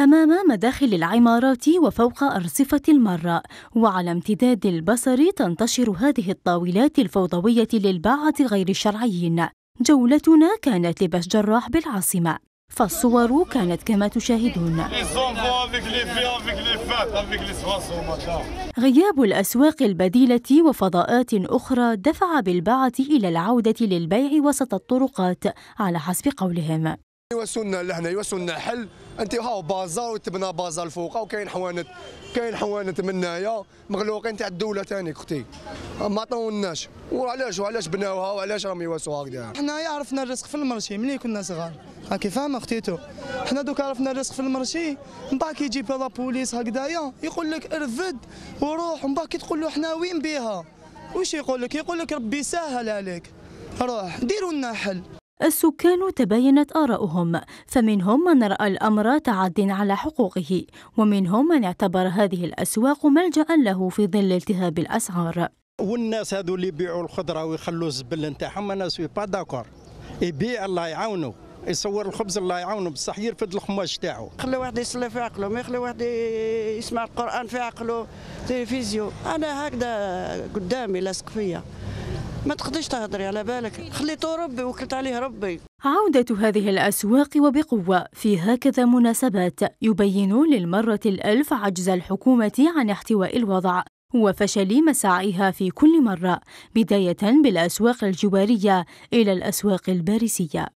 أمام مداخل العمارات وفوق أرصفة المرة وعلى امتداد البصر تنتشر هذه الطاولات الفوضوية للباعة غير الشرعيين جولتنا كانت لبش جراح بالعاصمة فالصور كانت كما تشاهدون غياب الأسواق البديلة وفضاءات أخرى دفع بالباعة إلى العودة للبيع وسط الطرقات على حسب قولهم يوصلنا لهنا يوصلنا حل انت هاو بازار وتبنى بازار الفوق وكاين حوانت كاين حوانت من هنايا مغلوقين تاع الدوله ثاني اختي ما عطاولناش وعلاش وعلاش بناوها وعلاش راهم يواسوا هكذا حنايا عرفنا الرزق في المرشي ملي كنا صغار هاكي فاهمه اختيتو حنا دوك عرفنا الرزق في المرشي من بعد كي يجيب لابوليس هكذايا يقول لك ارفد وروح من بعد كي تقول له حنا وين بيها واش يقول لك يقول لك ربي يسهل عليك روح ديروا لنا حل السكان تباينت آراؤهم فمنهم من رأى الأمر تعد على حقوقه ومنهم من اعتبر هذه الأسواق ملجأ له في ظل التهاب الأسعار والناس هذو اللي يبيعوا الخضره ويخلوا الزبل نتاعهم انا سوي با داكور يبيع الله يعاونه يصور الخبز الله يعاونه بصح يرفد الخماش تاعو خلي واحد يصلي في عقله ما يخلي واحد يسمع القران في عقله تلفزيون انا هكذا قدامي لاصق فيا ما تقدرش تهضري على بالك خليته ربي وكلت عليه ربي عودة هذه الأسواق وبقوة في هكذا مناسبات يبين للمرة الألف عجز الحكومة عن احتواء الوضع وفشل مساعيها في كل مرة بداية بالأسواق الجوارية إلى الأسواق الباريسية